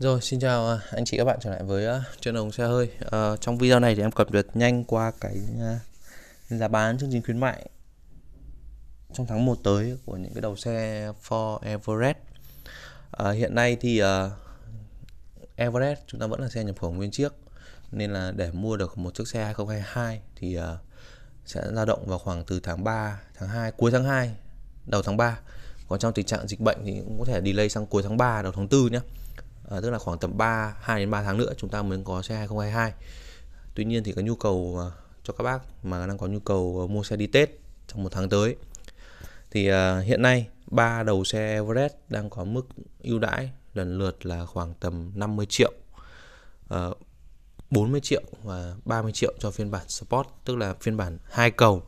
Rồi, xin chào à, anh chị các bạn trở lại với uh, à, chân đồng xe hơi à, Trong video này thì em cập nhật nhanh qua cái uh, giá bán chương trình khuyến mại Trong tháng 1 tới của những cái đầu xe Ford Everest à, Hiện nay thì uh, Everest chúng ta vẫn là xe nhập khẩu nguyên chiếc Nên là để mua được một chiếc xe 2022 thì uh, sẽ dao động vào khoảng từ tháng 3, tháng 2, cuối tháng 2, đầu tháng 3 Còn trong tình trạng dịch bệnh thì cũng có thể delay sang cuối tháng 3, đầu tháng 4 nhé à, tức là khoảng tầm 3 2 đến 3 tháng nữa chúng ta mới có xe 2022 tuy nhiên thì cái nhu cầu ờ, cho các bác mà đang có nhu cầu ờ, mua xe đi Tết trong một tháng tới thì uh, hiện nay ba đầu xe Everest đang có mức ưu đãi lần lượt là khoảng tầm 50 triệu uh, 40 triệu và 30 triệu cho phiên bản Sport tức là phiên bản hai cầu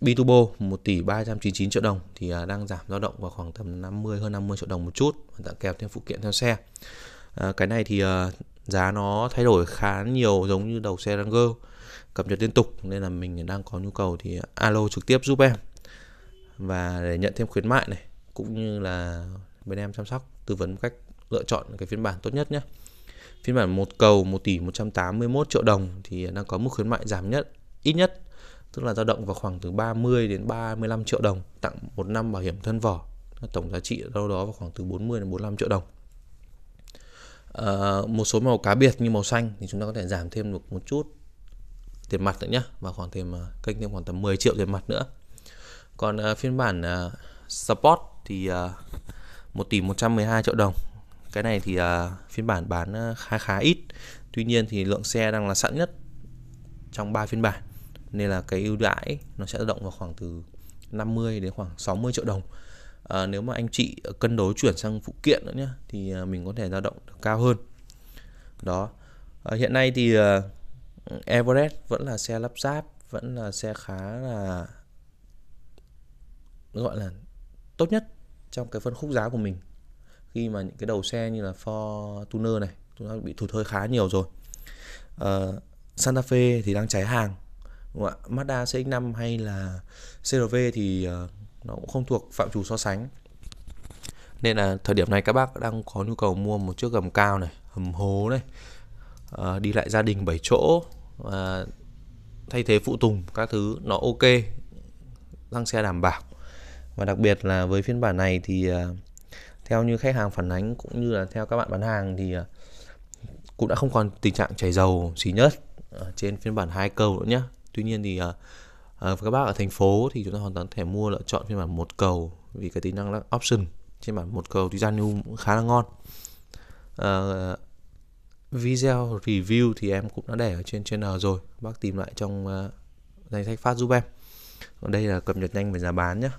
Bitubo 1 tỷ 399 triệu đồng thì à, đang giảm dao động vào khoảng tầm 50 hơn 50 triệu đồng một chút tặng kèm thêm phụ kiện theo xe. À, cái này thì à, giá nó thay đổi khá nhiều giống như đầu xe Ranger cập nhật liên tục nên là mình đang có nhu cầu thì alo trực tiếp giúp em và để nhận thêm khuyến mại này cũng như là bên em chăm sóc tư vấn cách lựa chọn cái phiên bản tốt nhất nhé phiên bản một cầu 1 tỷ 181 triệu đồng thì đang có mức khuyến mại giảm nhất ít nhất tức là dao động vào khoảng từ 30 đến 35 triệu đồng tặng một năm bảo hiểm thân vỏ tổng giá trị đâu đó vào khoảng từ 40 đến 45 triệu đồng à, một số màu cá biệt như màu xanh thì chúng ta có thể giảm thêm được một chút tiền mặt nữa nhé và khoảng thêm ờ, kênh thêm khoảng tầm 10 triệu tiền mặt nữa còn uh, phiên bản uh, support thì uh, 1 tỷ 112 triệu đồng cái này thì uh, phiên bản bán khá khá ít tuy nhiên thì lượng xe đang là sẵn nhất trong 3 phiên bản nên là cái ưu đãi nó sẽ động vào khoảng từ 50 đến khoảng 60 triệu đồng à, nếu mà anh chị cân đối chuyển sang phụ kiện nữa nhé thì ờ, mình có thể dao động được cao hơn đó à, hiện nay thì uh, Everest vẫn là xe lắp ráp vẫn là xe khá là gọi là tốt nhất trong cái phân khúc giá của mình khi mà những cái đầu xe như là Ford Tuner này chúng ta bị thụt hơi khá nhiều rồi uh, Santa Fe thì đang cháy hàng đúng không ạ Mazda CX-5 hay là CRV thì ờ, nó cũng không thuộc phạm trù so sánh nên là thời điểm này các bác đang có nhu cầu mua một chiếc gầm cao này hầm hố này à, đi lại gia đình 7 chỗ à, thay thế phụ tùng các thứ nó ok răng xe đảm bảo và đặc biệt là với phiên bản này thì à, theo như khách hàng phản ánh cũng như là theo các bạn bán hàng thì à, cũng đã không còn tình trạng chảy dầu xí nhớt ở trên phiên bản hai cầu nữa nhé tuy nhiên thì uh, À, các bác ở thành phố thì chúng ta hoàn toàn có thể mua lựa chọn phiên bản một cầu vì cái tính năng là option trên bản một cầu thì Zanium cũng khá là ngon à, video review thì em cũng đã để ở trên channel rồi bác tìm lại trong uh, danh sách phát giúp em còn đây là cập nhật nhanh về giá bán nhé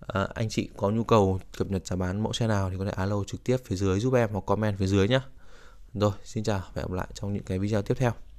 à, anh chị có nhu cầu cập nhật giá bán mẫu xe nào thì có thể alo trực tiếp phía dưới giúp em hoặc comment phía dưới nhé rồi xin chào và hẹn gặp lại trong những cái video tiếp theo